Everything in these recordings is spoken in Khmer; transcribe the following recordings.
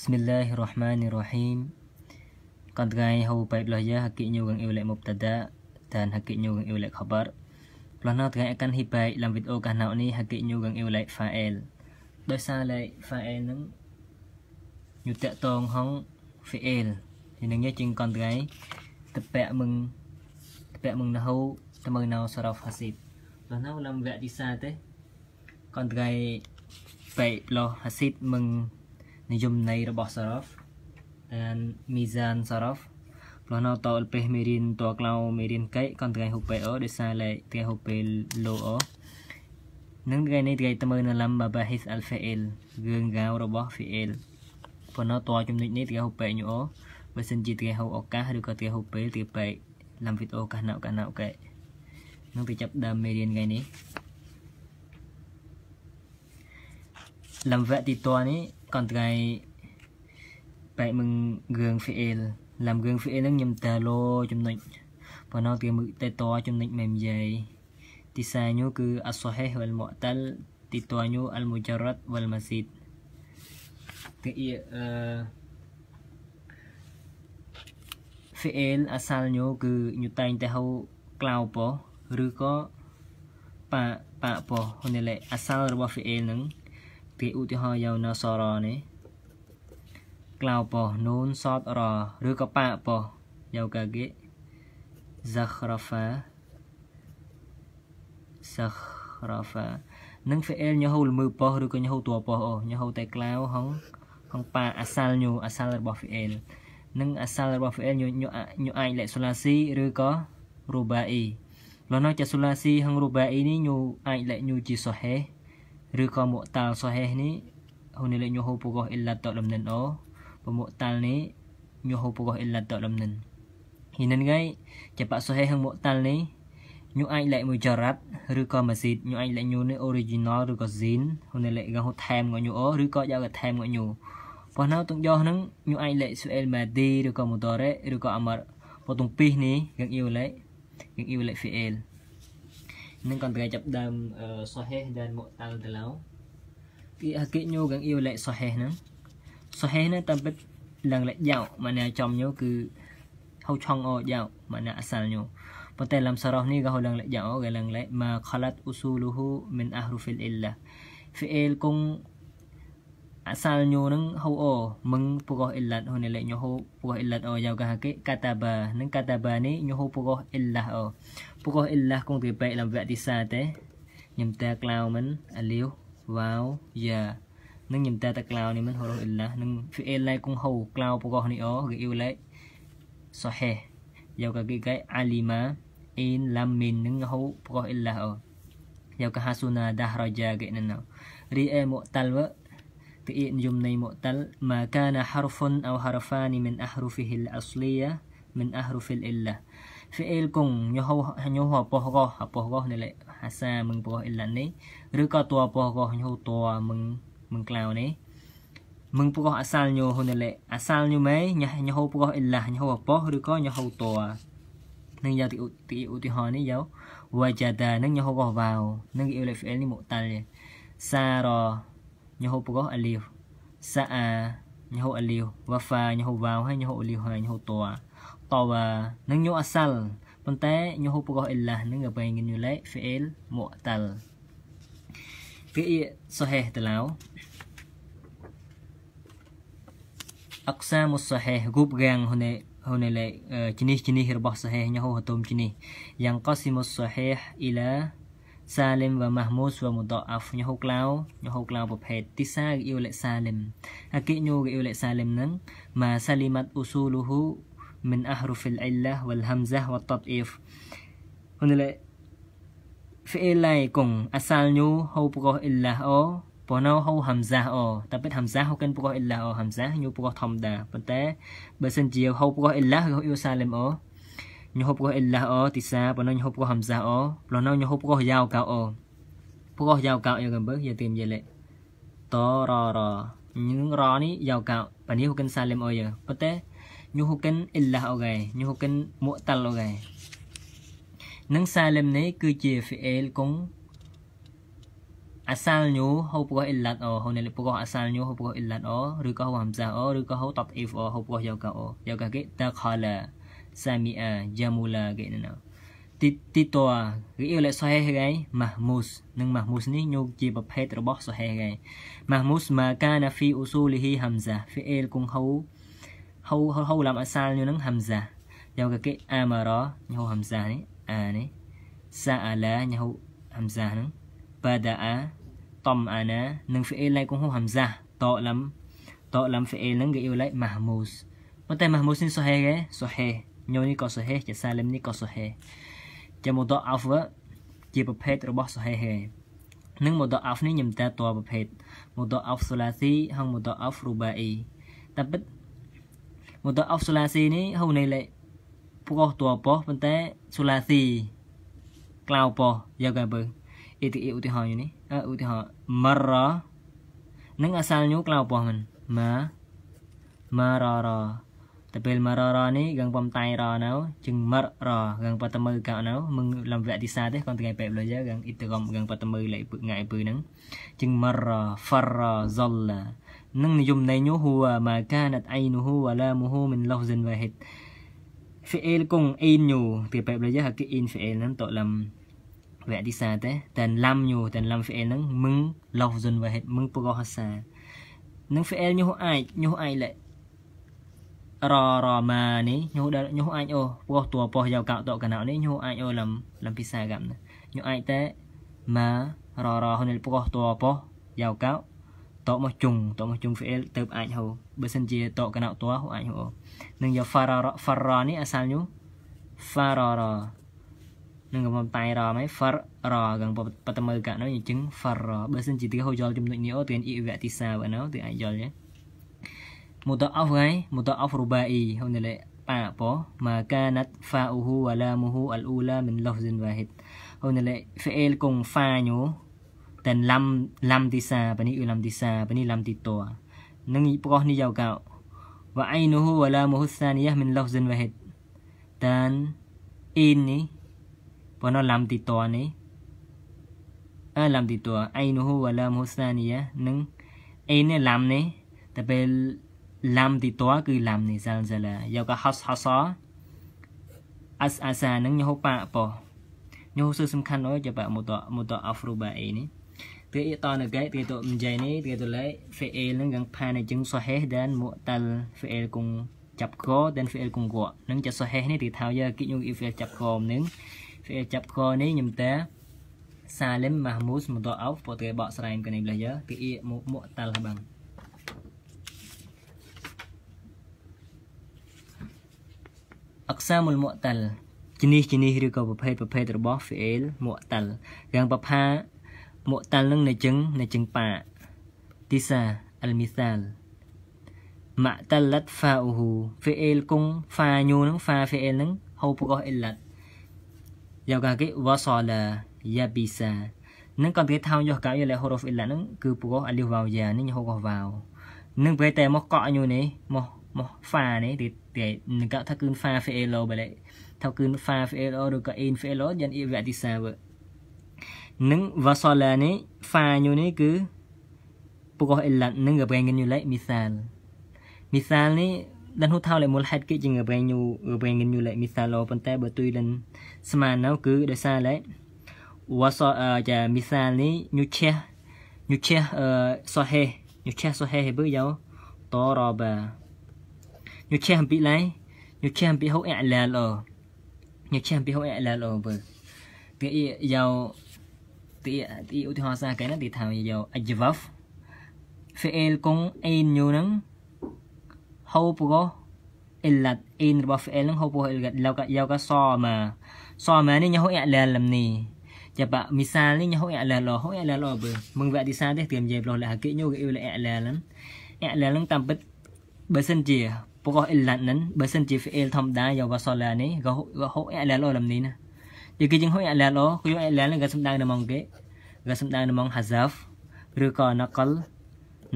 Bismillah Rahmanir Rahim Con gai hau baiklah ya hakik nyu gang iulek mubtada dan hakik nyu gang iulek khabar Pelana gai akan hibai dalam video kan nau ni hakik nyu gang iulek fa'il Doi sa lai fa'il nang nyu tak tong hong fi'il Thì nang ya ching con gai tepek meng tepek meng nahu temen nau saraf hasib Pelana ulam gak disa teh Con gai baiklah hasib meng និយមន័យរបស់ Saraf and Mizan Saraf ព្រោះនៅតលពេសមេរៀនតក្លោមេរៀនកេកាន់ថ្ងៃហូបេអូដោយសារលេថ្ងៃហូបេឡូអូនឹងថ្ងៃនេះថ្ងៃតមើនៅឡាំបាបា his alfa l រឿងកៅរបស់ fl ប៉ុន្តែតចំណុចនេះថ្ងៃហូបេញអូបើសិនជាថ្ងៃហូបឱកាសឬក៏ថ្ងៃហូបេថ្ងៃពេកឡាំវីដេអូកាសណៅកាសណៅកេនឹងទៅចាប់ដើមមេរៀនថ្ងៃនេះឡាំវៈទីតនេះ còn ngày bạn mừng gương VL làm gương VL នឹងខ្ញុំតាឡូចំណុចប៉ុណ្ណោះគេមើលតេតចំណុចមិននិយាយ ទីសាញូគឺអសហេហវលមតលទីតញូអលមូជរតវលម៉ាស៊ីតគេអឺ VL អសាលញូគឺញូតែងតែហៅក្លៅប៉ឬក៏ប៉ប៉ប៉ហ៊ុននេះលេអសាលរបស់ VL នឹងពាក្យឧទាហរណ៍យ៉ាងណាសរនេះក្លៅប៉ោះនូនសតរឬក៏ប៉ប៉ោះយ៉ាងកាគេ zakhrafa zakhrafa នឹង fail ញហូលមើប៉ោះឬក៏ញហូតួប៉ោះអូញហូតែក្លៅហងហងប៉ាអាសាល់ញូអាសាល់របស់ fail នឹងអាសាល់របស់ fail ញូញូអាចលេខសូឡាស៊ីឬក៏ rubai លនៅចាសូឡាស៊ីហង rubai នេះញូអាចលេខញូជា soheh ឬក៏មុតាល់សូហេះនេះហ៊ុនលេញូហូពកោះអ៊ីឡាតដំណិនអូពមុតាល់នេះញូហូពកោះអ៊ីឡាតដំណិនហ៊ីនិនងៃចបសូហេះហឹងមុតាល់នេះញូអាចលេមួយចរ៉ាត់ឬក៏ម៉ាស៊ីតញូអាចលេញូនេះ original ឬក៏ zin ហ៊ុនលេកហូថែមងញូអូឬក៏យកថែមងញូប៉ុណ្ណោះទុកយកហ្នឹងញូអាចលេស៊ូអែលម៉ាឌីឬក៏មូតរ៉េឬក៏អាម៉ារប៉ុទុងពីនេះយ៉ាងយូលេយ៉ាងយូលេហ្វីអែលនឹងគាត់ប្រែចាប់ដើមសោះហេះដែលមកតើទៅឡៅគេគេញូកងអ៊ីវលេសោះហេះហ្នឹងសោះហេះហ្នឹងតាមពិតឡើងលេយ៉ាវមកណែចំញូគឺហៅឆងអូយ៉ាវមកណែអសាលញូប៉ុន្តែឡាំសរោះនេះក៏ហៅឡើងលេយ៉ាវគេឡើងលេមកខឡាត់អ៊ូស៊ូលូហ៊ូមិនអហ្រូហ្វីលអ៊ីឡាហ្វីអេលគងអសាលញូនឹងហៅអូមឹងពរោះអ៊ីឡាត់ហូនលេញូហូពរោះអ៊ីឡាត់អូយ៉ាវកាគេកាតាបានឹងកាតាបានេះញូហូពរោះអ៊ីឡាអូ pukoh illah kung tipe lam vek tisate nyem ta klaw man aliu wow ya nung nyem ta ta klaw ni man horo illah nung fi illah kung hau klaw pukoh ni o ge yêu lai sahih yaw ka ge kai alima in lam min nung hau pukoh illah o yaw ka hasuna dahraja ge nan ri e mu'tal wa في جملة مؤتل ما كان حرف أو حرفان من أحرفه الأصلية من أحرف الإلة fi'il គង់ញោហោញោហោអពោះកោអពោះកោនេះលេហាសាមឹងពោះអ៊ីឡាននេះឬក៏តួអពោះកោញោតួមឹងមឹងក្លៅនេះមឹងពោះអាសាលញោហូនេះលេអាសាលញោម៉េញោញោហោពោះអ៊ីឡាញោហោអពោះឬក៏ញោហោតួនឹងយកទីឧទាហរណ៍នេះយកវ៉ាជាតានឹងញោហោកោវ៉ាវនឹង fi'il នេះមកតាល់សារញោហោពោះអាលីវសាអាញោហោអាលីវវ៉ាហ្វាញោហោវ៉ាវហើយញោហោអាលីវហើយញោហោតួតវ៉ានិងញូអសលប៉ុន្តែញូហូបកោអ៊ីឡានឹងបែងញូលេហ្វេអលមុតលពីសូហេតឡៅអក្សាមុសូហេរូបរាងហូនេហូនេលេជនិះជនិះរបស់សូហេញូហូហតុមជនិះយ៉ាងកសិមុសូហេអ៊ីឡាសាលឹមវ៉ាម៉ាហ្មូសវ៉ាមុដអាហ្វញហូក្លាវញហូក្លាវប្រភេទទីសាយូលេសាលឹមអគិញូយូលេសាលឹមនឹងម៉ាសាលីម៉ាត់អ៊ូស៊ូលូហ៊ូ من أحرف العلة والهمزة والتضعيف هنا لا فعل لاي كون أسال نيو هو بقوه إلا أو ប៉ុណ្ណោហៅហាំសាអូតែពិតហាំសាហៅកិនប្រោះអ៊ីឡាអូហាំសាញូប្រោះធម្មតាប៉ុន្តែបើសិនជាហៅប្រោះអ៊ីឡាហៅយូសាលេមអូញូហៅប្រោះអ៊ីឡាអូទីសាប៉ុណ្ណោញូហៅប្រោះហាំសាអូប៉ុណ្ណោញូហៅប្រោះយ៉ាវកៅអូប្រោះយ៉ាវកៅអ៊ីកំបើយាទីមយេលេតររញឹងរនេះយ៉ាវកៅប៉ានេះហៅកិនសាលេមអូយើប៉ុន្តែ nyuhukan illah អូខេ nyuhukan mu'tal អូខេនិង salim នេះគឺជា fi'il គង់អាសាលញូហូបកោះអ៊ីឡាត់អូហូនេះប្រកោះអាសាលញូហូបកោះអ៊ីឡាត់អូឬក៏ហូហាំសាអូឬក៏ហូតបអ៊ីហ្វអូហូបកោះយោកាអូយោកាគេតាខាឡាសាមីអាយ៉ាមូឡាគេណោទីទីតោគេអ៊ីលេសហេហគេម៉ាហ្មូសនិងម៉ាហ្មូសនេះញូជាប្រភេទរបស់សហេហគេម៉ាហ្មូសម៉ាកាណាហ្វីអ៊ូស៊ូលីហ៊ីហាំសាហ្វីអេលគុងហូ hau hau hau làm asal như nắng hamza nhau cái amara nhau hamza này a này sa'ala nhau hamza nắng bada'a tam'ana nâng fi'il này cũng hau hamza to lắm to lắm fi'il nâng cái yêu lại mahmuz mà tại mahmuz nên sahih cái sahih nhau này có sahih chả salim này có sahih chả một đó alpha chỉ ប្រភេទរបស់សហេហេនិង mudaf នេះខ្ញុំតែតប្រភេទ mudaf sulasi ហើយ mudaf rubai តែពិត motor off Solasi នេះហូរនៃលេខពោះតួពោះប៉ុន្តែ Solasi ក្លៅពោះយកកែបើអ៊ីទីឧទាហរណ៍នេះឧទាហរណ៍ marra នឹងអសាលញូក្លៅពោះមិន ma marara តែពេល marara នេះកងបំតៃរនៅជឹង marra កងបតមើកៅនៅមឹងលំវៈទីសាទេកងថ្ងៃពេលលុយកងអ៊ីតរំកងបតមើលេខថ្ងៃពឺហ្នឹងជឹង marra farra zalla يمنينه هو ما كانت عينه ولامه من لفظ واحد فعل كون عين يو ពីបែបដូចគេ in ហ្វេលហ្នឹងតលំវគ្គទីសាទេតែនលំយូតែនលំហ្វេលហ្នឹងមឹងលហ្វសុនវ៉ាហិតមឹងប្រកោះសានឹងហ្វេលញុះអាចញុះអាចលររម៉ានេះញុះដែលញុះអាចអូព្រោះតួប៉ោះយកកោតកណោនេះញុះអាចអូលំលំពិសាកម្មញុះអាចតែម៉ាររហ៊ុនព្រោះតួប៉ោះយកកោតមកជុងតមកជុង fiel ទៅអាចហៅបើសិនជាតកណោតហៅអាចហៅនឹងយក farara farara នេះអសាលញូ farara នឹងកំពុងតៃរមឯ farara កងបតមើកណោអញ្ចឹង farara បើសិនជាទីហៅយល់ចំណុចនេះអូទានអ៊ីវតិសាបើណោទីអាចយល់ទេ mudha'af ហ្នឹង mudha'af rubai ហៅនៅលេប៉ាប៉ូ ma kanat fa'uhu wa lamuhu al-ula min lafzin wahid ហៅនៅលេ fiel កង fa ញូ ten lam lam tisa បនី ulam tisa បនី lam tito នឹងប្រោះនេះយកកោ وعينه ولامه الثانية من لفظ واحد dan ini ប៉ុន្តែ lam tito នេះអឺ lam tito عينه ولامه الثانية នឹង ain នេះ lam នេះតែពេល lam tito គឺ lam នេះ zalzala យកកោ has hasa as asa នឹងញោប៉ប៉ោញោសសំខាន់អើយចាប់ម៉ូតម៉ូតអាហ្វ្រូបាអេនេះ Perintah negara begitu menjadi begitulah fi'il dengan panah jeng sahih dan mu'tal fi'il kung chập khó dan fi'il kung gọ nâng cho sahih ni thì thao giờ kỹ nhung fi'il chập khó nâng fi'il chập khó ni nhầm ta Salim Mahmud Mudha'af ពួកគេបកស្រាយកណ្ដីម្លេះយើពីអ៊ីមុតលបងអក្សាមុលមុតលជំនិះជំនិះឬក៏ប្រភេទប្រភេទរបស់ fi'il មុតលយ៉ាងប្រផា mu'talun najeng najeng pa tisa al-misal ma'tallat fa'uhu fi'il kung fa nyu នឹង fa fi'il នឹងហៅប្រកប illat យកកាគេ wasala yabisa នឹងកំពីថោងយកកាយកលេ huruf illat នឹងគឺប្រកប alif waw ya នេះហៅកោះ waw នឹងពេលតែមកកក់ញូនេះមកមក fa នេះទីទីនឹងកថាគឺ fa fi'il បែលេថាគឺ fa fi'il ឬក៏ in fi'il យ៉ាង ibtisa វិញនិង wasala នេះ fa'yu នេះគឺ ពកអ៊ីឡាត់និង gabrangin ឡៃ misal misal នេះ dan hutau le mul hat ke jing gabrangin gabrangin le misal ប៉ុន្តែបើទុយ dan ស្មើនៅគឺដោយសារឡៃ wasa ចា misal នេះ nyucheh nyucheh sahih nyucheh sahih បើយក taraba nyucheh អំពីឡៃ nyucheh អំពីហូអ៊ីឡាលអូ nyucheh អំពីហូអ៊ីឡាលអូបើវាយកទីទីឧទាហរណ៍សារគេហ្នឹងទីថាយក ajwaf fi'il កុង ain យូហ្នឹង how ព្រោះ illat ain របស់ fi'il ហ្នឹង how ព្រោះ illat យកយកកសមកសមកនេះញ៉ោអ៊ីឡែលលំនេះ Cepat misalnya nyahu i'lal lah, hu i'lal lah apa? Mengwak di sana tiam jai belah lah hakik nyu ke ul i'lal lan. I'lal lan tampat besen je. Pokok ilat nan besen je fi'il thamda ya wasala ni, ga hu i'lal lah lam ni nah. និយាយយើងហុយអាឡាឡូគឺអាឡាឡនឹងក៏សំដៅនៅម៉ងគេក៏សំដៅនៅម៉ង hazaf ឬក៏ naqal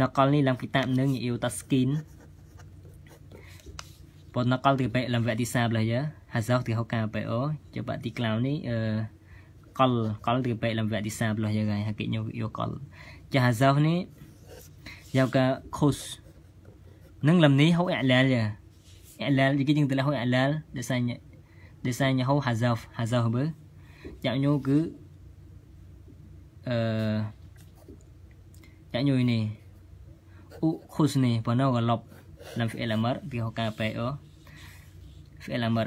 naqal នេះឡើងគីតាបនឹងយូតា skin ប៉ុន naqal ទីបែកឡើងវគ្គទី3ផ្លេះយ៉ា hazaf ទីហៅកាបែកអូច្បាប់ទី cloud នេះអឺកលកលទីបែកឡើងវគ្គទី3ផ្លេះយ៉ាហើយគេញោយកកលចា hazaf នេះយកកា khus នឹងលំនេះហៅអាឡាលយ៉ាអាឡាលនិយាយយើងទៅហៅអាឡាលដូចសាញ់ design Yahoo Hazov Hazovable ចាក់ញូគឺអឺចាក់ញូនេះឧខុសនេះប៉ុណ្ណោះក៏លប់ឡើង failmr ពីហូកាប៉េអូ failmr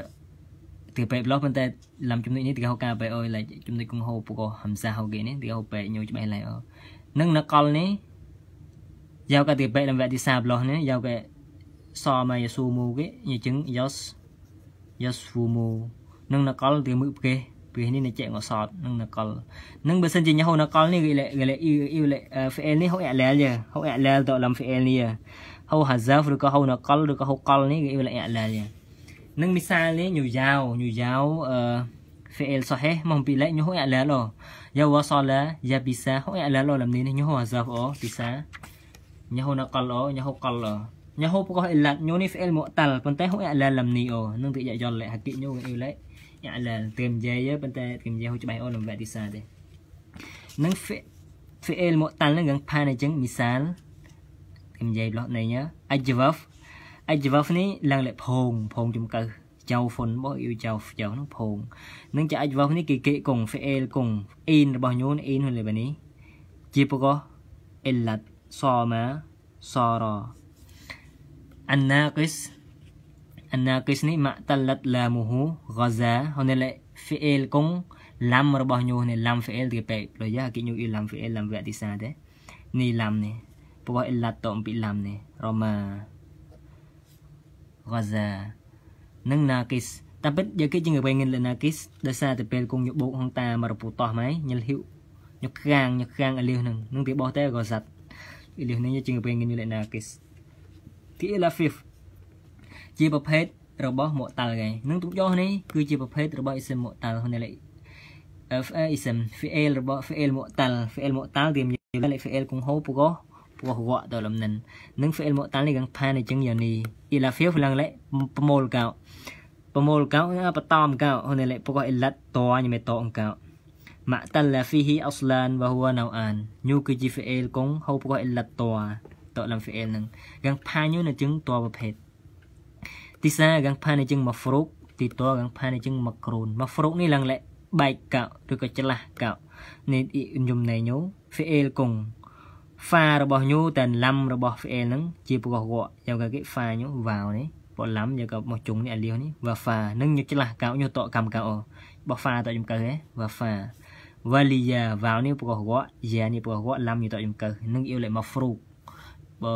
ទីប៉េប្លោះប៉ុន្តែឡាំចំណុចនេះទីហូកាប៉េអូឡៃចំណុចគងហូពូកហំសាហូគេនេះទីហូប៉េញូច្បាស់ឡៃអូនឹងនកលនេះយកកទីប៉េឡាំវៈទីសាប្លោះនេះយកកសមកយេស៊ូមូគេយជឹងយ៉ូស yasfumu nâng nó có từ mũi kê vì nên là chạy ngõ sọt nâng nó có nâng bữa sân chỉ nhau nó có này gọi lại gọi lại yêu yêu lại ờ, phải này hậu ẹ lẹ giờ hậu ẹ lẹ tội làm phải này giờ hậu hạt giáo rồi có hậu nó có được có hậu có này gọi lại ẹ lẹ ờ, giờ nâng misal này nhiều giáo nhiều giáo فعل صحيح ما هم بيلاقي نهو على له يا وصل يا بيسا هو على له لمنين نهو هزاف او بيسا نهو نقل او نهو قل ញាហូបកោះអ៊ីឡាត់ញូនេះហ្វអ៊ីលមុតាល់ប៉ុន្តែហូអ៊ីឡាលមនីអូនឹងទីយ៉ាយល់លេហាគីញូអ៊ីលេអ៊ីឡាលទើមយាយប៉ុន្តែគឹមយាយហូច្បាស់អូនវេទីសាទេនឹងហ្វហ្វអ៊ីលមុតាល់នឹងងផានអញ្ចឹងមីសាលគឹមយាយប្លោះណៃញ៉ាអាជីវ៉ាហ្វអាជីវ៉ាហ្វនេះឡើងលេភងភងចំកើចៅហ្វុនរបស់យូចៅចៅនោះភងនឹងចាអាជីវ៉ាហ្វនេះគេគេកងហ្វអ៊ីលកងអ៊ីនរបស់ញូនអ៊ីនហ្នឹងលេបានេះជាបកោះអ៊ីឡាត់សម៉ាសរ៉ា الناقص الناقص នេះមកតលិតឡាមូហូហ្គាហ្សាហើយលេហ្វេអែលកុងឡាំរបស់ញូនេះឡាំហ្វេអែលគេពេកប្រយ៉ាគេញូអ៊ីឡាំហ្វេអែលឡាំវៈទីសាទេនេះឡាំនេះព្រោះអ៊ីឡាតអំពីឡាំនេះរ៉ូម៉ាហ្គាហ្សានឹងណាគិសតែពិតយកគេជាងវិញងលណាគិសដោយសារតែពេលគង់យកបោកហងតាមករពូតោះម៉ៃញិលហ៊ីវញកខាងញកខាងអលីវនឹងនឹងទីបោះតែក៏សាត់អលីវនឹងជាងវិញងលណាគិស TLF ជាប្រភេទរបស់ម៉ូតើគេនឹងទុកយកនេះគឺជាប្រភេទរបស់ ISM ម៉ូតើហ្នឹងលេខ FA ISM FL របស់ FL ម៉ូតើ FL ម៉ូតើគេមានលេខ FL គង្ហោពកោពកវៈដល់លំនិននឹង FL ម៉ូតើនេះកងផានអញ្ចឹងយ៉ាងនេះ ILF ហ្លាំងលេខប្រមូលកោប្រមូលកោបតំកោហ្នឹងលេខពកអ៊ីឡាត់តញ៉មេតអង្កោ ما اختل فيه أصلان وهو نوعان نيو كجي فعل كون هو بقى إلا الطوع Tolonfiel នឹង ganphanyu នៅជើងតប្រភេទទីសា ganphan នៅជើងមកហ្វ្រុកទីត ganphan នៅជើងមកក្រូនមកហ្វ្រុកនេះឡើងលែកបែកកោឬក៏ច្លាស់កោនេះយំណែញូ fiel គង់ហ្វារបស់ញូតែឡំរបស់ fiel នឹងជាប្រកោះវក់យ៉ាងគេហ្វាញូវ៉ាវនេះបលំយកមកជុងនេះអាលៀវនេះវ៉ាហ្វានឹងញូច្លាស់កោញូតកម្មកោបោះហ្វាតខ្ញុំកើហ៎វ៉ាហ្វាវ៉ាលីយ៉ាវ៉ាវនេះប្រកោះវក់យ៉ានេះប្រកោះវក់ឡំញូតខ្ញុំកើនឹងអ៊ីវលេមកហ្វ្រូកបើ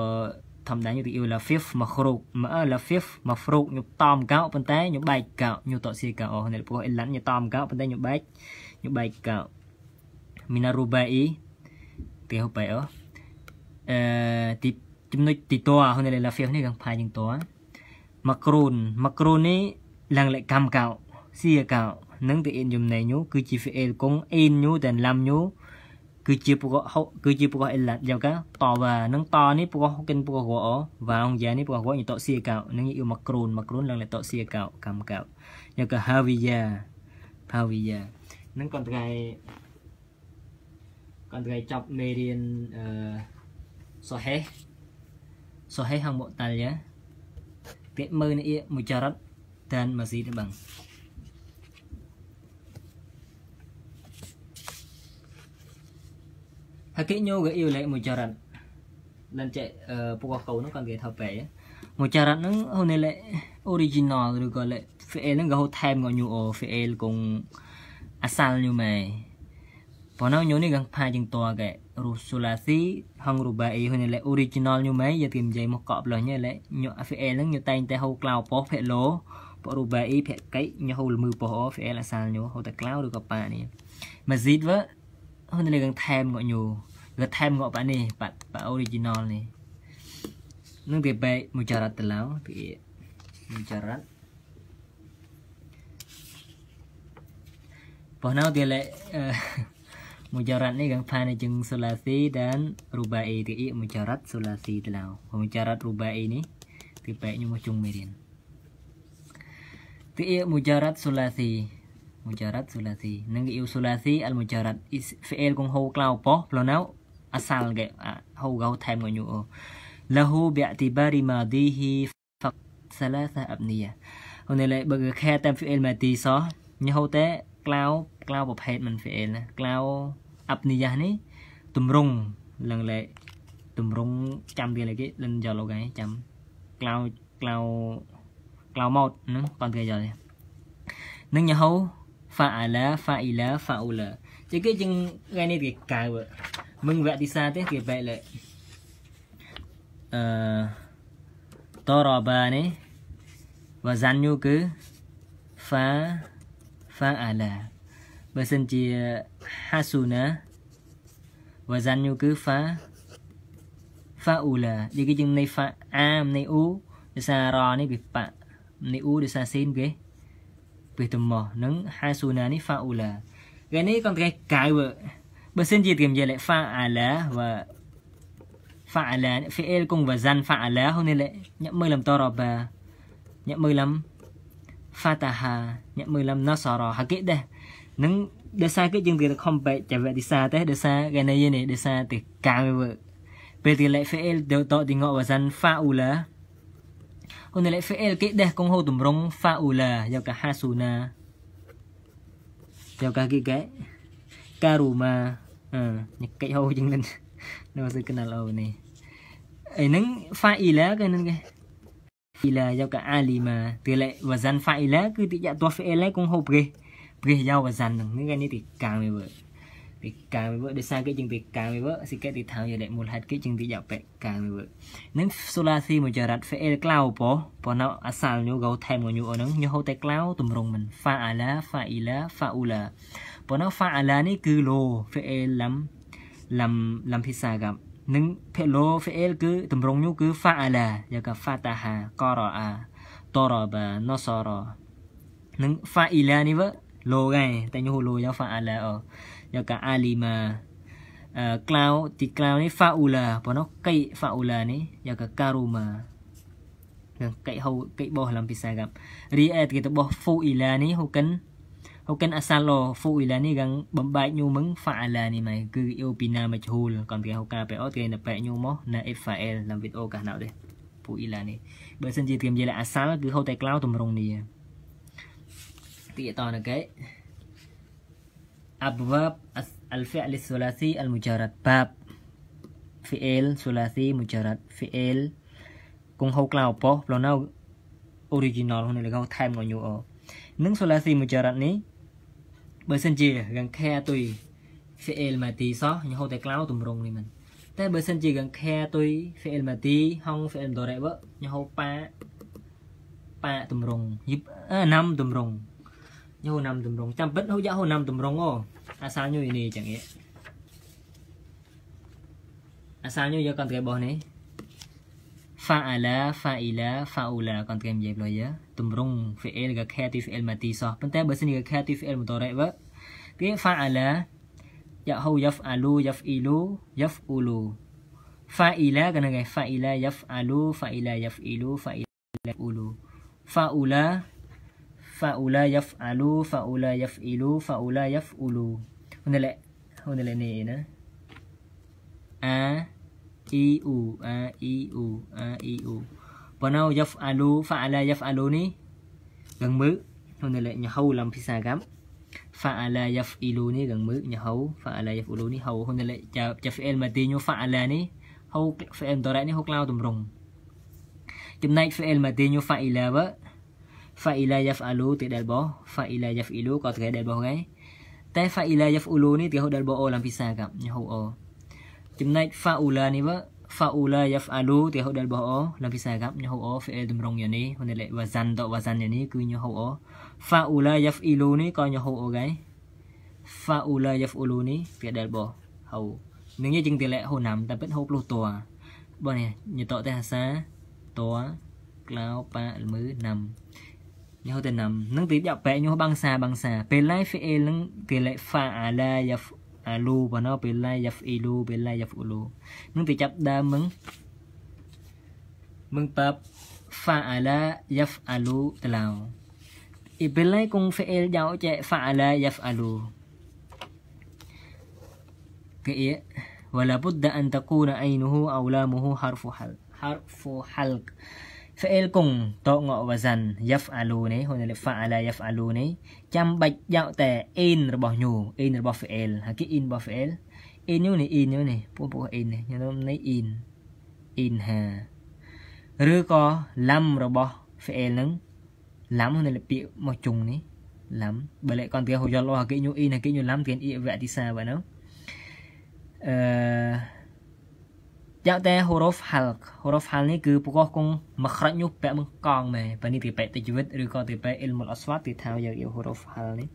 ធម្មតាខ្ញុំទៅ ulafif មកគ្រូមក ulafif មកហ្វ្រូកខ្ញុំតមកោប៉ុន្តែខ្ញុំបែកកោខ្ញុំតស៊ីកោអស់នេះព្រោះ elan ខ្ញុំតមកោប៉ុន្តែខ្ញុំបែកខ្ញុំបែកកោ minarubai ទីហូបអឺទីចំណុចទីតោហ្នឹង ulafif នេះខាងផាយជាងតោមកគ្រូនមកគ្រូនេះឡើងលកម្មកោស៊ីកោនឹងទៅ in យំណៃញូគឺជា fail គង់ in ញូតែ lam ញូគឺជាពរហុគឺជាពរអេឡាត់យ៉ាងកាតវ៉ានឹងតនេះពរហុកិនពរហុអវ៉ាងយ៉ានេះពរហុញតសៀកោនឹងយឺមកគ្រូនមកគ្រូនឡើងលតសៀកោកម្មកោយ៉ាងកាហាវីយ៉ាហាវីយ៉ានឹងគាត់ថ្ងៃគាត់ថ្ងៃចប់មេរៀនអឺសូហេសូហេហាងមកតាល់យ៉ាពាក្យមើលនេះមួយចរិតតានម៉ាស៊ីទេបង Lakini nyoga iyo lek mujaran. Dan cek pokok kau nung kan gaya tapai ya. Mujaran nung hone lek original rồi gọi lệ VL nó gọi thêm gọi nhu ở VL cùng asal như mày bỏ nó nhớ này gần hai chân to kệ rusulasi hong rubai hồi này là original như mấy giờ tìm dây một cọp lời như lệ nhọ VL nó như tay tay hậu cloud bỏ phệ lố bỏ rubai phệ cái nhọ hậu mưu bỏ VL asal như hậu tay cloud được gặp bạn này mà zit vớ hồi này là gần thêm gọi nhu វាថែមងក់បាក់នេះបាក់បាក់ original នេះនឹងទៅបែកមួយចរ៉ាត់ទៅឡៅពីមួយចរ៉ាត់បោះណៅទីលេមួយចរ៉ាត់នេះកងផានជាង solar C ដាន ruba A ទីមួយចរ៉ាត់ solar C ទៅឡៅមួយចរ៉ាត់ ruba A នេះទីបែកញុំមកជុំមេរៀនទីមួយចរ៉ាត់ solar C mujarat sulasi nang iu sulasi al mujarat is fi'il kung ho klau po lo nau asal ke hau gau time ngonyu o lahu bi'tibari madihi faqat thalatha abniya អូនលេបើ care តាម fiel មកទីសោះញ៉ោតែ cloud cloud ប្រភេទមិន fiel ណា cloud abniya នេះតម្រង់ឡើងលេតម្រង់ចាំវាលេគេលិនយកលោកឯងចាំ cloud cloud cloud mode ហ្នឹងប៉ុន្តែយកនេះនឹងញ៉ោ fa'ala fa'ila fa'ula Jaga jeng gani dia kau. Mengwak di sana ke baik lek. Uh, Toroba ni Wazannya ke Fa Fa'ala Bà xin chị Hasuna Wazannya ke Fa Fa'ula Jadi chừng này Fa A này U Để xa Ro này bị Pa Này U để xa xin kế Bị tùm mò Nâng Hasuna này Fa'ula cái này còn cái cái vợ bơ xin gì tìm về lại pha à lá và pha à lá phi cùng và dân pha à lá hôm nay lại nhận mười làm to rồi bà nhận mười lăm pha tà hà nhận mười lăm nó sò rồi hà kết đây nâng đưa xa cái chương tiền không bệ trả về đi xa thế đưa xa cái này này đưa xa từ cao vợ về thì lại phi đều tội thì ngọ và dân pha u lá hôm nay lại phi kết đây công hô tùm rong pha u lá giao cả ha su na Jauhkah kita karuma nyekek ho jeung lan no sa kenal ho ni ai nang fa'ila kan nang ila jauh ka alima từ lại wazan fa'ila cứ tự dạ tua fa'ila cũng ho pre pre jauh wazan nang ni kan ni ti kang ni ពីការវិវដោយសារគេជាងពីការវិវសិកេទីថៅយលមូលហេតុគេជាងពីយ៉ាពេការវិវនឹង solar sea មួយចរ៉ាត់ fail cloud ពោប៉ុណ្ណោះអាសាលញូកោថែមញូអូនឹងញូហូតែ cloud តម្រងមិន fa ala fa ila fa ula ប៉ុណ្ណោះ fa ala នេះគឺ low fail lam lam lam pisa កັບនឹង pelo fail គឺតម្រងញូគឺ fa ala យកកា fataha qaraa toraba nasara នឹង fa ila នេះវើ low ដែរតែញូ low យក fa ala អូយកកាអាលីម៉ាអឺ cloud ទី cloud នេះ faula ប៉ុណ្ណោះកៃ faula នេះយកកា karuma នឹងកៃហូកៃបោះឡំពិសាកັບរីអេតគេទៅបោះ fuila នេះហូកិនហូកិនអាសាឡូ fuila នេះកងបំបែកញូមឹង faala នេះមកគឺ opina មជ្ហូលគាត់គេហូកាបែអត់គេនៅបែកញូមកនៅ fal ឡំវីដេអូកាសណៅទេ fuila នេះបើសិនជាគេនិយាយអាសាលគឺហូតែ cloud តម្រងនេះទីតតនៅកែ أبواب الفعل الثلاثي المجرد باب فعل ثلاثي مجرد فعل គង់ហូក្លៅប៉ោះប្រណៅ original ហ្នឹងគេហៅថែមកញូអនឹង ثلاثي مجرد នេះបើសិនជារាំងខែទុយ فعل មកទីសោះញហូតែក្លៅតម្រងនេះមិនតែបើសិនជារាំងខែទុយ فعل មកទីហង فعل ដរ៉េវញហូប៉ាប៉ាតម្រងយីណាំតម្រងញហូណាំតម្រងចាំបិទហូយ៉ាហូណាំតម្រងអូ asalnya ini chẳng ya asalnya ya con trai bos ni fa'ala fa'ila fa'ula con trai mình lo ya tumrung fi'il ga khatif fi'il mati sah pentai bahasa ni ga khatif fi'il mutarik ba ke fa'ala ya'hu yaf'alu yaf'ilu yaf'ulu fa'ila kena ga fa'ila yaf'alu fa'ila yaf'ilu fa'ila yaf'ulu fa'ula faula yaf'alu faula yaf'ilu faula yaf'ulu Hunele hunele ni na a i u a i u a i u Panau yaf'alu fa'ala yaf'alu ni gần mứ hunele nhà hầu làm pizza gam fa'ala yaf'ilu ni gần mứ nhà hầu fa'ala yaf'ulu ni hầu hunele cha cha fi'il mati nyu fa'ala ni hầu fi'il torek ni hầu lao tùm rùng Chùm này fi'il mati nyu fa'ila vợ fa'ila yaf'alu ទីដែលបោះ fa'ila yaf'ilu ក៏ត្រូវដែលបោះដែរតែ fa'ila yaf'ulu នេះគេហៅដែលបោះអូឡើងភាសាកັບហៅអូចំណែក fa'ula នេះវិញ fa'ula yaf'alu ទីហៅដែលបោះអូឡើងភាសាកັບញហៅអូ fi'il តម្រង់យ៉ាងនេះហ្នឹងលេខ wazan ត wazan យ៉ាងនេះគឺញហៅអូ fa'ula yaf'ilu នេះក៏ញហៅអូដែរ fa'ula yaf'ulu នេះគេដែលបោះហៅនឹងជាងទីលេខហូណាំតែពិតហូផ្លុះតัวបងនេះញតតទេហាសាតัวក្លោប៉ាលឺណាំ nhau tên nằm nâng tí dọc bé nhau băng xa băng xa bên lại phía lưng tỷ lệ pha à la yaf à lu và nó bên lại yaf ilu bên lại yaf ulu nâng tí chấp đa mừng mừng tập pha à la yaf alu tê lao i bên lại cùng phía dạo chạy pha à la yaf alu cái ý ولا بد أن تكون عينه أو لامه حرف حلق حرف حلق fail គង់តងវ៉ាសាន់ yaf'alu នេះហើយនៅ fa'ala yaf'alu នេះចាំបាច់យកតែ in របស់ញូ in របស់ fail ហើយគេ in របស់ fail in ញូនេះ in ញូនេះពួកពួក in នេះខ្ញុំនៃ in in ហាឬក៏ lam របស់ fail នឹង lam នៅលើពាក្យមកជុងនេះ lam បើលេខគាត់គេហូយល់អស់គេញូ in គេញូ lam គេ in វៈទីសាបើណូអឺយ៉ាងតែ huruf hal huruf hal នេះគឺប្រកបគង់មកខ្រាច់ញុះពាក់មកកងមែបើនេះទីពាក់ទៅជីវិតឬក៏ទីពាក់ ilmul aswat ទីថាយកយក huruf hal នេះ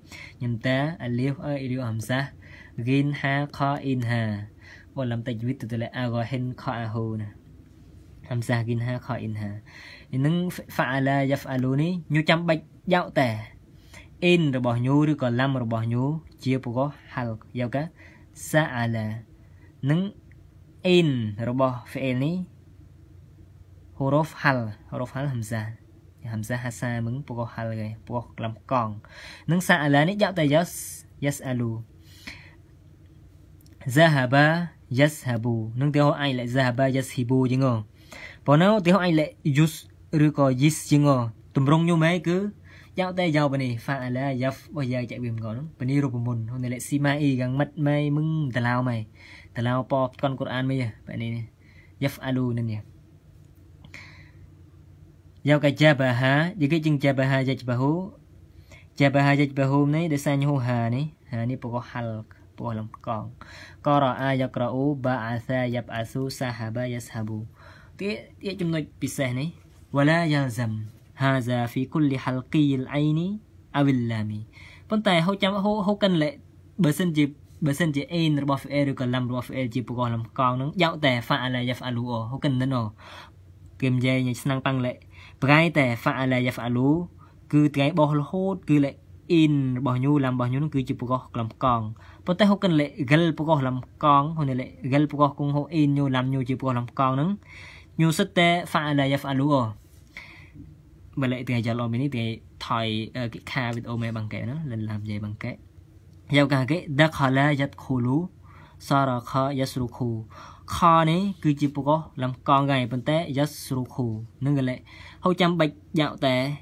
ញឹមតា alif a ilio hamza gin ha kha in ha បើលំតែជីវិតទៅលើ agahin kha ahu ណា hamza gin ha kha in ha នឹង fa'ala yaf'alu នេះញុចាំបាច់យកតែ in របស់ញូឬក៏ lam របស់ញូជាប្រកប hal យកកា sa'ala នឹង in របស់ fi'il នេះ huruf hal huruf hal hamza hamza hasa មឹងពក hal គេពកក្លំកងនឹងសាអាឡានេះយកតែ yas yas alu zahaba yashabu នឹងទៅអាយល zahaba yashibu ជាងប៉ុន្តែទៅអាយល yus ឬក៏ yis ជាងតម្រងយូរម៉េចគឺយកតែយកបនេះ fa'ala yaf របស់យើងចាក់វាមកនោះបនេះរូបមន្តហ្នឹងលេខស៊ីម៉ាអ៊ីកាំងមិតម៉ៃមឹងតាឡៅម៉ៃតឡោពកុនកូរ៉ានមីបែបនេះយ៉ាហ្វអាលូនេះយកកជាបាហាយគេជាងជាបាហាយជបាហូជាបាហាយជបាហូនេះដោយសារញូហានេះហានេះពកហាល់ពស់លំកងករអាយកក្រអ៊ូបាអាសាយ៉ាប់អាស៊ូសាហាបាយ៉ាសហាប៊ូទីទីចំណុចពិសេសនេះ ولا يلزم هذا في كل حلقي العين او اللام ប៉ុន្តែហូចាំហូហូកិនលេបើសិនជាបើសិនជា aim របស់ fail ឬក៏ lam របស់ fail ជាប្រកបលំកងនឹងយកតែ fa'ala yaf'alu អូកិនណូគេនិយាយស្នាំងប៉ាំងលេប្រែតែ fa'ala yaf'alu គឺថ្ងៃបោះរហូតគឺលេ in របស់ new lam របស់ new នឹងគឺជាប្រកបលំកងប៉ុន្តែហូកិនលេ gel ប្រកបលំកងហូនេះលេ gel ប្រកបគងហូ in new lam new ជាប្រកបលំកងនឹង new សិតតែ fa'ala yaf'alu អូបើលេថ្ងៃចន្លោះមីនេះថ្ងៃថយកិខាវីដេអូមេបង្កែណាលិនឡាមនិយាយបង្កែ giao càng cái đã hà la giật khổ lú sa ra khá giật sụp khổ khá này cứ chỉ có làm con gầy bên té giật sụp khổ nên cái lệ hậu chăm bạch dạo té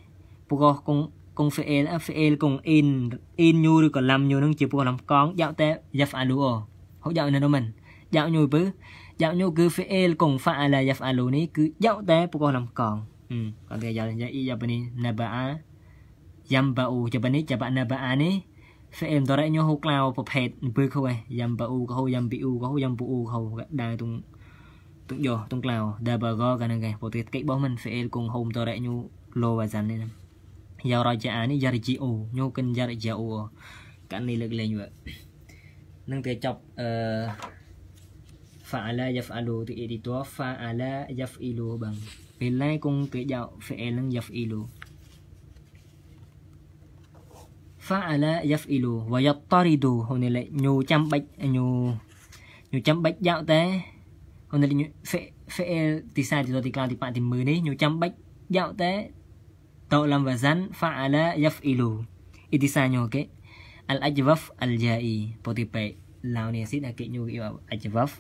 bố cũng cùng phê el cùng in in nhu được còn làm nhu nâng chỉ bố làm con dạo té giật phải lú ở hậu dạo này đâu mình dạo nhu bứ dạo nhu cứ phê el cùng phải là giật phải lú này cứ dạo té bố làm con ừ còn bây giờ giờ giờ bên này nè bà dâm bà u cho bên này cho bạn nè bà này seemtorek nyo hu klao po phet pư khu ai yam ba u ko hu yam bi u ko hu yam bu u ko hu da tung tung yo tung klao da ba go ka nang kai po tiet kai bo man seel kung hom torek nyu lo wa zan ni nam yaw ra ja ani yar ji o nyu kin yar ja o ka ni lek leng wa nang te chop uh fa'ala yaf'alu tu editor fa'ala yaf'ilu bang ពេលណាគង់គេយក fail នឹង yaf'ilu fa'ala yaf'ilu វយតរីឌូហូនេលេញូចាំបាច់ញូញូចាំបាច់យ៉ាងតែហូនេលេញូ fa'al ទីសាទីទីក្លាទីប៉ទីមើនេះញូចាំបាច់យ៉ាងតែតោលំវ៉ាសាន់ fa'ala yaf'ilu អ៊ីទីសាញូគេ al ajwaf al ja'i ពតិពេឡាវនេះស៊ីដែលគេញូអ៊ីវ ajwaf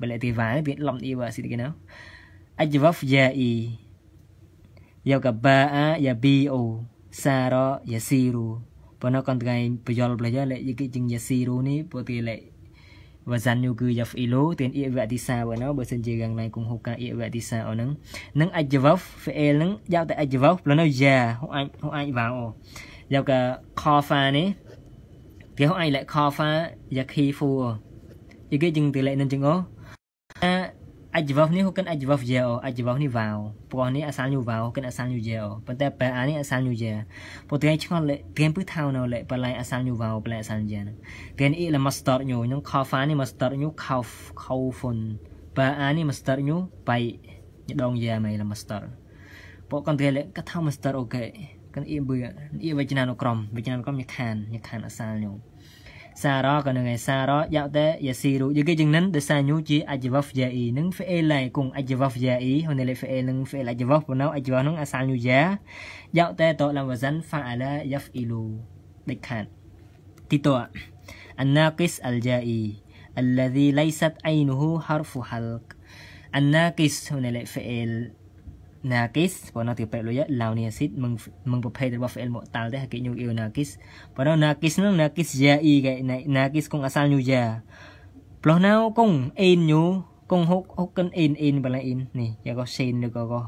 បលតិវ៉ាវាឡំអ៊ីវស៊ីទីគេណា ajwaf ja'i យកបាអាយ៉ាប៊ីអូសារ៉យ៉ាស៊ីរូប៉ុន្តែគាត់ថ្ងៃបយលប្លេយលេយគីជាងយ៉ាស៊ីរូនេះពួកទីលេវ៉ាសានយូគឺយ៉ាហ្វអ៊ីឡូទៀនអ៊ីវ៉ាទីសាវណោបើសិនជាកងឡៃគុំហូកាអ៊ីវ៉ាទីសាអូនឹងនឹងអាជីវ៉ាហ្វអេលនឹងយកតែអាជីវ៉ាប្លនៅយ៉ាហូអាចហូអាចវ៉ាអូយកកាខោហ្វានេះគេហូអាចលេខោហ្វាយ៉ាគីហ្វូយគីជាងទីលេនឹងជាងអូ adverb នេះ hukan adverb year adverb នេះ vow ព្រោះនេះអាសាល new vow hukan អាសាល new year ប៉ុន្តែបែរអានេះអាសាល new year ព្រោះថ្ងៃឆ្ងល់លេថ្ងៃពឹសថៅនៅលេបលៃអាសាល new vow បលៃអាសាល year ហ្នឹងថ្ងៃនេះ le must start new នឹង cofa នេះ must start new cof cofun បែរអានេះ must start new បៃដង year មក le must start ពួកកន្ត្រីលេកថា must start okay កាន់អ៊ីប៊ឺអ៊ីវចនានុក្រមវចនានុក្រមញខានញខានអាសាល new សារ៉ក៏នឹងឯសារ៉យកតែយាស៊ីរូយគេជាងនឹងដោយសារញូជាអជីវហ្យាអ៊ីនឹងហ្វេឡៃគងអជីវហ្យាអ៊ីហ្នឹងលេហ្វេនឹងហ្វេអជីវប៉ុណ្ណោះអជីវហ្នឹងអាសាញូយ៉ាយកតែតឡាំវ៉ាសាន់ហ្វាអាឡាយ៉ាហ្វអ៊ីលូដាច់ខាតទីតអានាគិសអលជាអ៊ី الذي ليست عينه حرف حلق الناقص هنا فعل Nagis ប៉ុន្តែគេប្រែលុយឡូនីអាស៊ីតមិនមិនប្រភេទរបស់ FL មកតាល់ទេគេញូអ៊ីល Nagis ប៉ុន្តែ Nagis នោះ Nagis ya i គេ Nagis គង់អាសាលញូយ៉ាប្លោះណៅគង់អេនញូគង់ហុកហុកកិនអេនអេនបលៃអេននេះយកក៏សេនឬក៏ក៏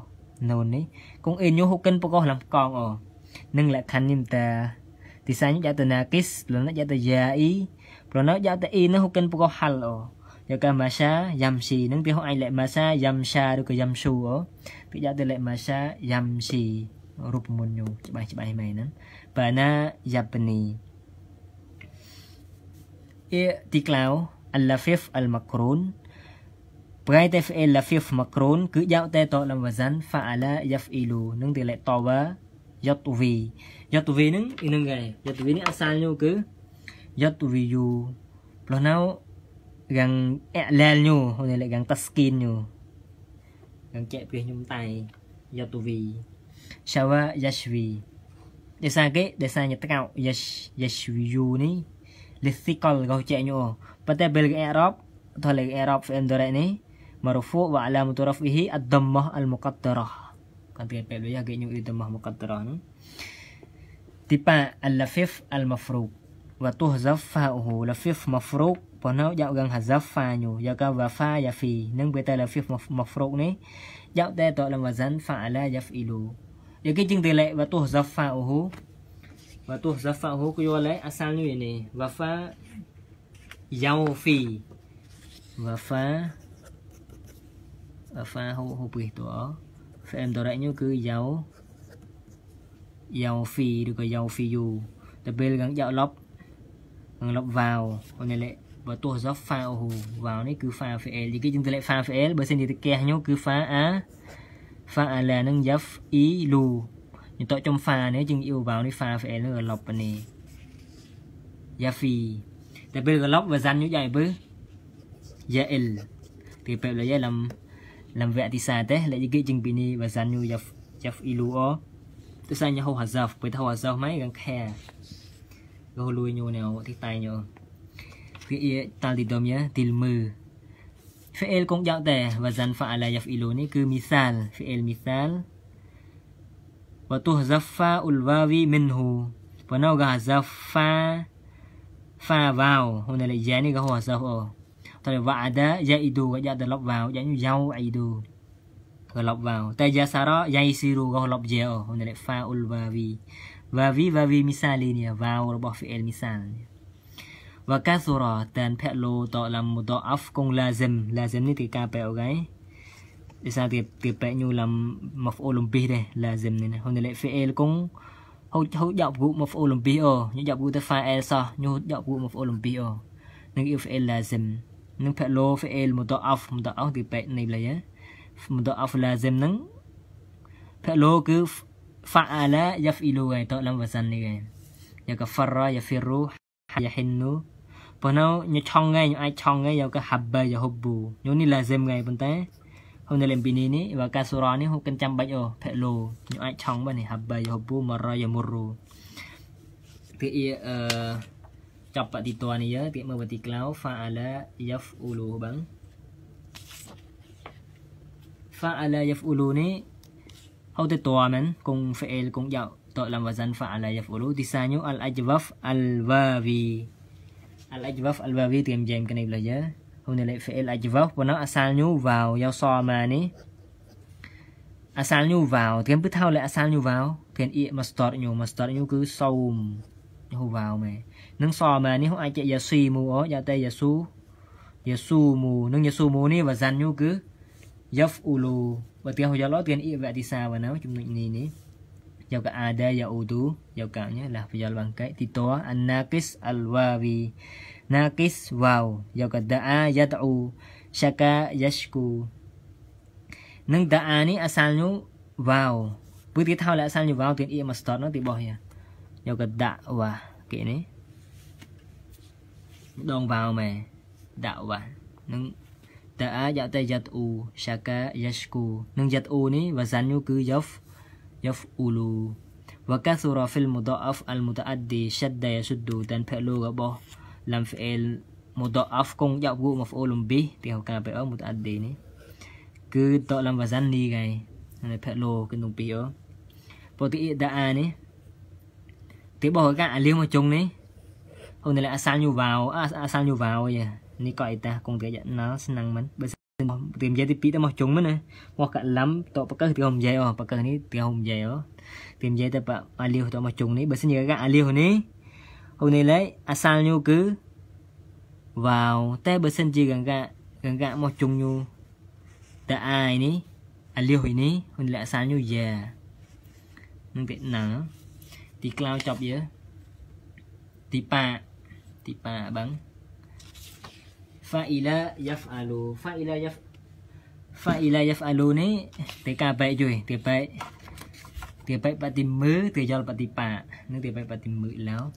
នូននេះគង់អេនញូហុកកិនប្រកោះឡំកងអូនឹងលក្ខខណ្ឌញឹមតាទីសាញ់យកទៅ Nagis លនយកទៅ ya i ប្លោះណៅយកទៅអេនហុកកិនប្រកោះហាល់អូយកកាម៉ាសាយ៉ាំស៊ីនឹងវាហៅអាចលេម៉ាសាយ៉ាំសាឬក៏យ៉ាំស៊ូអូវាដាក់ទៅលេម៉ាសាយ៉ាំស៊ីរូបមន្តញោមច្បាស់ច្បាស់មែនហ្នឹងបាណាយ៉ាប៉ានីអ៊ីទីក្លៅអល់ឡាហ្វីហ្វអល់ម៉ាក្រូនប្រៃតែហ្វអល់ឡាហ្វីហ្វម៉ាក្រូនគឺយកតែតលំវ៉ាសាន់ហ្វាអាឡាយ៉ាហ្វអ៊ីលូនឹងទីលេតវ៉ាយតវីយតវីនឹងនឹងគេយតវីនេះអសាលញោគឺយតវីយូព្រោះណៅ gang eklel nyu hone lek gang taskin nyu gang cek pih nyum tai yatuvi shawa yashvi desa ke desa nya tkau yash yashvi yu ni lisikal go cek nyu pate bel ke arab to lek arab fem dore ni marfu wa alamatu rafihi ad-dammah al-muqaddarah kan pih pel ya ke nyu ad-dammah muqaddarah ni tipa al-lafif al-mafruq wa tuhzaf fa'uhu lafif mafruq nó dạo gần hạt giáp pha nhủ dạo cao và pha và phì nâng bê ta là phiệt mọc mọc phụt này dạo tê tội là mà dân pha là giáp ilu giờ cái chừng tỷ lệ và tu giáp pha ô hú và tu giáp pha ô hú kêu lấy asal như vậy này và pha giàu phì và pha và pha hô hô bùi tổ phải em tổ đại như cứ giàu giàu phì được gọi giàu phì dù tập bên gắn dạo lóc gắn lóc vào hôm này lệ và tôi gió pha hồ vào nấy cứ pha phải thì cái chúng ta lại pha phải bởi xin thì kia nhau cứ pha á pha là nâng giáp ý lù nhưng tôi trong pha nếu chừng yêu vào nấy pha phải nó lọc này gia phi tại bây giờ lọc và dán như vậy bứ gia l thì bây giờ là làm làm vẽ thì xa thế lại cái chừng bini và dán như giáp giáp ý lù ó tôi sai nhau hầu hạt giáp với hầu hạt giáp mấy gần khe rồi lùi nhau nào thích tay nhau cứ ý tal đi đom nhé mờ, mư el cũng giao tề và dàn phải là yafiluni cứ misal فعل misal và tu zaffa ulvavi minhu và nó gà zaffa pha vào hôm nay là giá này gà hòa sao thôi vạ đã dạy đù gà dạy lọc vào dạy như dâu ai đù gà lọc vào tay giá dạ Sara đó dạy siru gà lọc dẹo hôm nay lại pha ulvavi vavi vi và vi misal vào rồi bỏ fil misal وكثر តែនភលោតឡាមតអាហ្វកុងឡាហ្សិមឡាហ្សិមនេះគឺការប្រែអូខេដូចថាគេគេប្រែញូឡាមមកអូឡ م ពីសដែរឡាហ្សិមនេះហ្នឹងលេហ្វេអេលកុងហូចហូចយកគូមកអូឡ م ពីសអូញូយកគូទៅហ្វាអេលសោះញូយកគូមកអូឡ م ពីសអូនឹងអ៊ីហ្វេអេលឡាហ្សិមនឹងភលោហ្វេអេលមតអាហ្វមតអាហ្វគឺប្រែនេះឡើយមតអាហ្វឡាហ្សិមហ្នឹងភលោគឺ فعل يفعل ហើយតឡាមវសាននេះហើយយកហ្វារ៉ាយ៉ាហ្វីរូយ៉ាហ៊ិននូ bọn nó nhớ chong ngay nhớ ai chong ngay vào cái hạt bè vào hộp bù nhớ này là dêm ngay bọn té hôm nay làm bini ní và cá sấu rán ní hôm cân trăm bảy ô phệ lô nhớ ai chong bọn này hạt bè vào hộp bù mà rồi vào mua rù tự ý ờ, chọc bạn thì toàn này giờ thì mà bạn thì cloud pha là yaf ulu bằng pha là yaf ulu ní hậu tới tòa mình cùng phệ cùng dạo tội làm và dân pha là yaf ulu thì sao nhớ al ajwaf al vavi الاجواف الباقي تنجم كان بلاجا هنا في الاجواف بنا اسال نيو vào يو صو ما ني اسال نيو vào تنجم بتاو لا اسال نيو vào ធានអៀកមក start ញូមក start ញូគឺសូមហូវ៉ាវម៉ែនឹងសម៉ែនេះអាចជាយ៉ាស៊ីមូអូយ៉ាតេយ៉ាស៊ូយ៉ាស៊ូមូនឹងយ៉ាស៊ូមូនេះវ៉ាសាន់ញូគឺយ៉ាហ្វអ៊ូលូបើទៀងហូយ៉ាឡោទៀនអៀកវ៉ាឌីសាវ៉ាណៅចំណុចនេះនេះ juga ada yaudu joganya lah pijal bangkai tito an naqis al wawi naqis waw juga da'a yad'u syaka yashku នឹងតាអានេះអសាលញូវ៉ាវពឺទីថោលអសាលញូវ៉ាវទៀតអ៊ីមកស្តតនោះទីបោះយ៉ាយកក៏ដាក់វ៉ាគេនេះដងវ៉ាវម៉ែដាក់វ៉ានឹងតាអាយ៉ាតេយ៉ាតអ៊ូសាកាយ៉ាស្គូនឹងយ៉ាតអ៊ូនេះវ៉ាសានញូគឺយ៉ាហ្វ yaf'ulu wa kathura fil mudha'af al mutaaddi shadda yashuddu dan fi'lu bo làm fi'il mudha'af cùng dạng vụ maf'ulun bih thì học cả al mutaaddi ni cứ tội làm và gian ni gầy này fi'lu cái nùng bih đó bộ tí da'a ni tí bỏ gạ liêu mà chung ni hôm nay là sao nhu vào à, sao nhu vào vậy ni coi ta cùng cái dẫn nó năng từ dây tiếp đó mà chung mới nè mà cả lắm tổ bắt cỡ từ hôm dây ở bắt cỡ ní từ hôm dây ở tìm dây tập à liều tổ mà chung ní bởi xin nhớ các à liều ní hôm nay lấy à sao nhu cứ vào té bởi xin chỉ gần gạ gần gạ mà chung nhu ta ai ní à liều hồi ní hôm lại sao nhu về nâng tiện nở thì cloud chọc dễ thì pa thì pa bắn fa'ila yaf'alu fa'ila yaf fa'ila yaf'alu ni teka baik jui eh. teka baik teka baik pati mu teka jol pati pa ni teka baik pati mu lau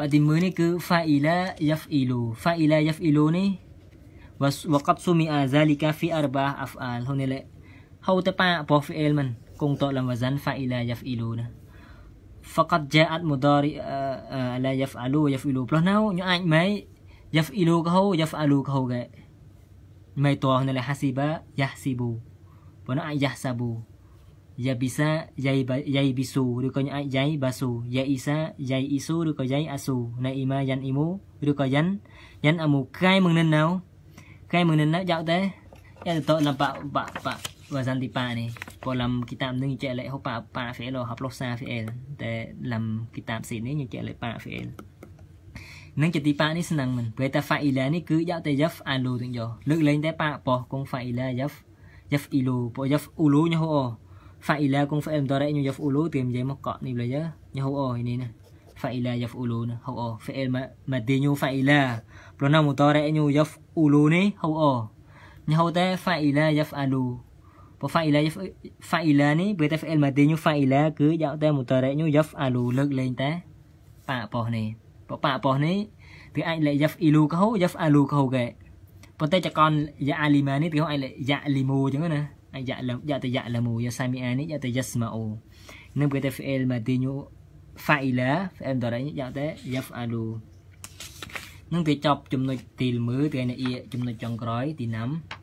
pati mu ni ke fa'ila yaf'ilu fa'ila yaf'ilu ni waqad sumi'a zalika fi arba af'al hunile hau tepa po fi'il man kung to lam wazan fa'ila yaf'ilu na فقط جاءت مضارع لا يفعلوا ويفعلوا ផ្លោះណៅញអាចម៉ៃ يفعلوا កហូ يفعلوا កហូកែម៉ៃតោះនៅលេ حسيبا يحسبوا ប៉ុណ្ណោះអាច يحسبوا يبسا ييبسو ឬក៏អាច ييبسو ييسا ييسو ឬក៏ يياسو ណៃ إما ينئمو ឬក៏ ين ينأمو កែមកនិនណៅកែមកនិនណៅយកទេយកទៅតបបបបវ៉ាសាន់ទីប៉ានេះ Còn làm kitab nâng chạy lại hộp bà bà phía lò học lọc xa phía Để làm kitab xịn ấy nhưng chạy lại bà phía នឹងជាទីប៉ានេះស្នឹងមិនពេលតែ faila នេះគឺយកតែ yaf alu ទាំងយកលើកលែងតែប៉ាប៉ោះកង faila yaf yaf ilu ប៉ោះ yaf ulu ញហូ faila កង fm តរញ yaf ulu ទៀមនិយាយមកកក់នេះលេយញហូអូនេះណា faila yaf ulu ណាហូអូ fail មកទីញ faila ប្រណមតរញ yaf ulu នេះហូអូញហូតែ faila yaf alu وفعل فعلان ពេលតែ فعل មកទីញូ فعلا គឺយកតែ mutariq ញូ yaf'alu លើកលែងតែប៉ប៉ោះនេះប៉ប៉ប៉ោះនេះគឺអាចលេ yaf'ilu កោ yaf'alu កោគេប៉ុន្តែចកន ya'alima នេះគឺអាចលេ ya'limu អញ្ចឹងណាអាច ya'lam យកតែ ya'lamu yasami'a នេះយកតែ yasma'u នឹងពេលតែ فعل មកទីញូ fa'ila fa'il តរនេះយកតែ yaf'alu នឹងវាចប់ចំណុចទី1ថ្ងៃនេះចំណុចចុងក្រោយទី5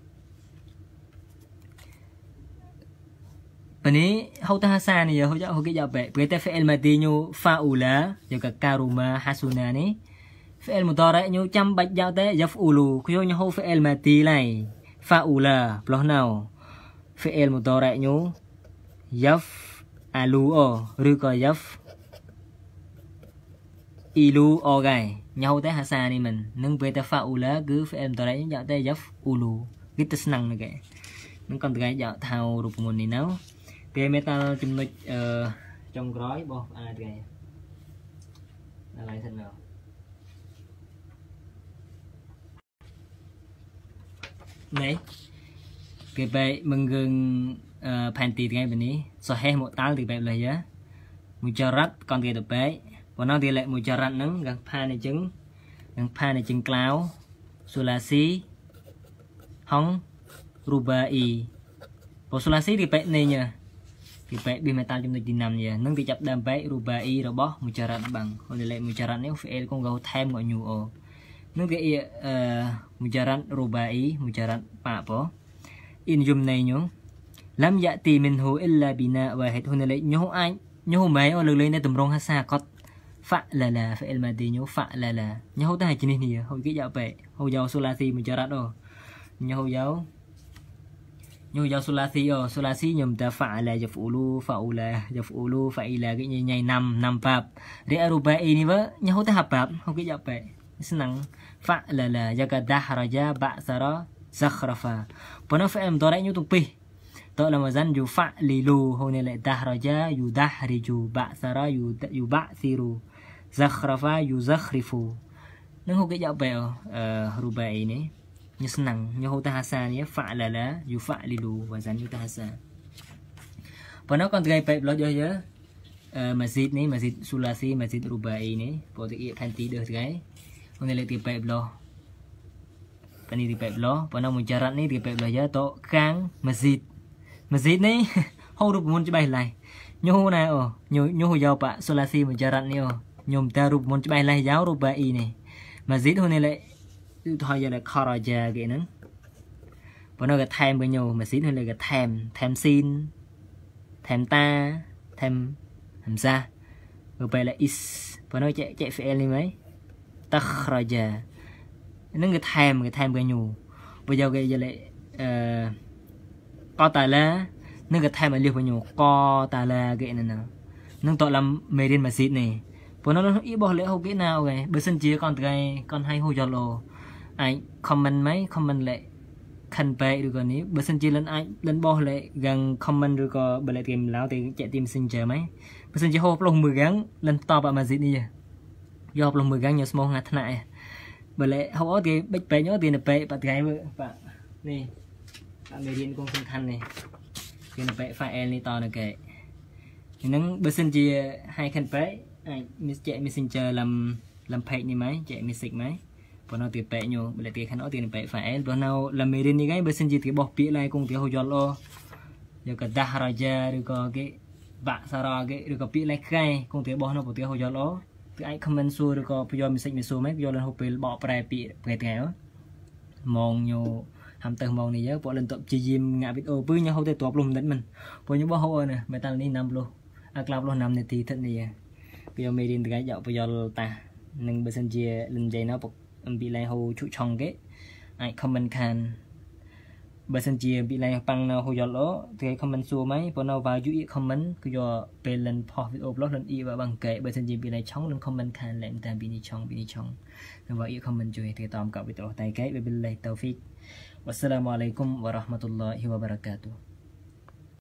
Pani Hautahasani ya hojak hoki jabe. Berita fi'il madinyu fa'ula ya ka karuma hasuna ni. Fi'il mudhari nyu cham bạch giao te yaf'ulu. Kuyo nyu ho fi'il madi lai. Fa'ula bloh nào. Fi'il mudhari nyu yaf'alu o rư ko yaf ilu o gai. Nhau te hasani mình. Nâng berita fa'ula cứ fi'il mudhari nyu giao te yaf'ulu. Gitu senang nge. Nâng còn gai giao thao rupumun ni nào. គេមានតែចំណុចអឺចុងក្រោយរបស់អាចគេដល់ហើយសិនមកនេះគេបែកមងងផែនទីថ្ងៃនេះសហេះមកតាល់ទីបែបលេះយ៉ាមួយចរិតកនគេទៅបែកប៉ុណ្ណឹងទីលេខមួយចរិតហ្នឹងកាំងផានអញ្ចឹងនឹងផានអញ្ចឹងក្លាវសូឡាស៊ីហងរូបាអ៊ីបើសូឡាស៊ីទីបែកនេះណាពីបែកបៀមេតាចំណុចទី5នេះនឹងវាចាប់ដើមបែករូបាអ៊ីរបស់មូចារ៉ាត់បាំងហើយលេខមូចារ៉ាត់នេះហ្វេលកងកោថែមក៏ញូអូនឹងវាអ៊ីអឺមូចារ៉ាត់រូបាអ៊ីមូចារ៉ាត់ប៉ាប៉ូអ៊ីនយំណៃញូឡាំយ៉ាទីមិនហ៊ូអ៊ីឡាប៊ីណាវ៉ាហិតហ៊ុនលេខញូអាចញូម៉ែអូលើលេខនៅតម្រងហាសាកត់ fa'lala fi'il madi nyu fa'lala nyahu ta jenis ni hau ke ya pe hau yau sulasi mujarad oh nyahu yau như giáo sulasi yo sulasi nhầm ta phạ là giáp ulu phạ ulu giáp ulu phạ ila cái như nhảy năm năm pháp để aruba ini vợ nhau ta học pháp học cái giáp vậy sinh năng phạ là là giáp cái sara zakhrafa bữa phải em đòi như tục pi tớ là một dân dù phạ lì lù hôm nay lại đa haraja dù đa hari sara dù dù bạ siru zakhrafa dù zakhrifu nâng học cái giáp vậy eh, ở aruba ini như nặng như hô ta hasa nhé phạ là là dù phạ lì lù và dán như ta hasa và nó còn gây bẹp lo chơi chứ mà dịch này mà dịch sulasi mà dịch rubai này bỏ tự ý thành tí được cái hôm nay là tự bẹp lo và này tự bẹp lo và nó muốn chả rắn này tự bẹp lo chứ to kháng mà dịch mà dịch này hô được muốn cho bài lại nhô này ồ nhô nhô giàu bạ sulasi muốn chả rắn này ồ nhôm ta rụp muốn cho bài lại giáo rubai này mà dịch hôm nay lại ឧទាហរណ៍យក Coraja គេហ្នឹងប៉ុន្តែគេថែមវិញម៉ាស៊ីនហ្នឹងគេថែមថែមស៊ីនថែមតាថែមហំសាបើពេល is ប៉ុន្តែចេះចេះ fl នេះមិនតខរជានឹងគេថែមគេថែមគេញូបើយកគេយល់អឺកតាឡានឹងគេថែមឲ្យលះវិញញូកតាឡាគេនឹងនឹងតឡំមេរៀនម៉ាស៊ីននេះប៉ុន្តែអ៊ីបោះលេហូគេណាអូគេបើសិនជាកនត្រៃកនហៃហូយល់អូអាច comment មក comment លេខ convey ឬក៏នេះបើសិនជាលិនអាចលិនបោះលេខយ៉ាង comment ឬក៏បើលេខគេមិនឡៅទេចែកទី messenger មកបើសិនជាហោផ្លោះមួយយ៉ាងលិនតបអាម៉ាស៊ីនេះយកផ្លោះមួយយ៉ាងយកស្មោះងាថ្នាក់ឯងបើលេខហោអត់គេបិចបែកអត់គេនៅបែកបាត់ថ្ងៃមើលបាទនេះអាមេរៀនកងសំខាន់នេះគេនៅបែក file នេះតនៅគេហ្នឹងបើសិនជា high convey អាច messenger លំលំ page នេះមកចែក message មកប៉ុន្តែទីប៉ែកញោបលទីខាងនោះទីប៉ែក فاعل ព្រោះនៅឡាមេរិននេះគេបើសិនជាគេបោះពាក្យឡើងគង់ទីហូយល់អូយកកដាស់រយ៉ាឬក៏គេបាក់សារ៉ាគេឬក៏ពាក្យលេខកែគង់ទីបោះនៅប្រទេសហូយល់អូគឺអាច comment សួរឬក៏បញ្យល់ message មិនសួរហ្មងយកលហូពេលបកប្រែពាក្យប្រែថ្ងៃអូម៉ងញោហាំទៅម៉ងនេះយើពួកលិនតបជាយាមងាក់វីដេអូពឺញោហូទៅតបលុះមិនដិតមិនពួកញោបោះហូណាមេតាលនេះណាំលុះអាក្លាប់លុះណាំនាទីថិតនេះពីមេរៀនថ្ងៃយកបញ្យល់តានឹងបើសិនជាលិនដេណោអំពីឡៃហូជុឆុងគេអាច comment ខានបើសិនជាពីឡៃប៉ាំងនៅហូយ៉លអូគេ comment សួរមកប៉ុន្តែ value យ comment គឺយកពេលលិនផុសវីដេអូ upload លិនអ៊ីបងកែបើសិនជាពីឡៃឆុងនឹង comment ខានឡើងតាមពីនេះឆុងពីនេះឆុងនឹង value comment ជួយទៅតាមកັບវីដេអូតែកែបិលឡៃតូហ្វិក والسلام عليكم ورحمة الله وبركاته